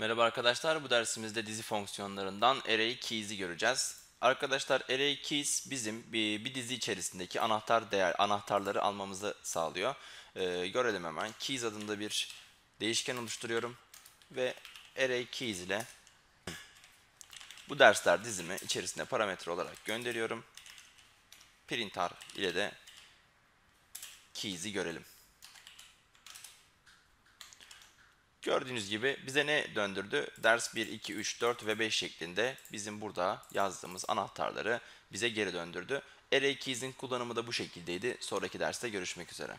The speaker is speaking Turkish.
Merhaba arkadaşlar, bu dersimizde dizi fonksiyonlarından array keys'i göreceğiz. Arkadaşlar array keys bizim bir, bir dizi içerisindeki anahtar değer anahtarları almamızı sağlıyor. Ee, görelim hemen. Keys adında bir değişken oluşturuyorum ve array keys ile bu dersler dizimi içerisinde parametre olarak gönderiyorum. Printar ile de keys'i görelim. Gördüğünüz gibi bize ne döndürdü? Ders 1, 2, 3, 4 ve 5 şeklinde bizim burada yazdığımız anahtarları bize geri döndürdü. Array keys'in kullanımı da bu şekildeydi. Sonraki derste görüşmek üzere.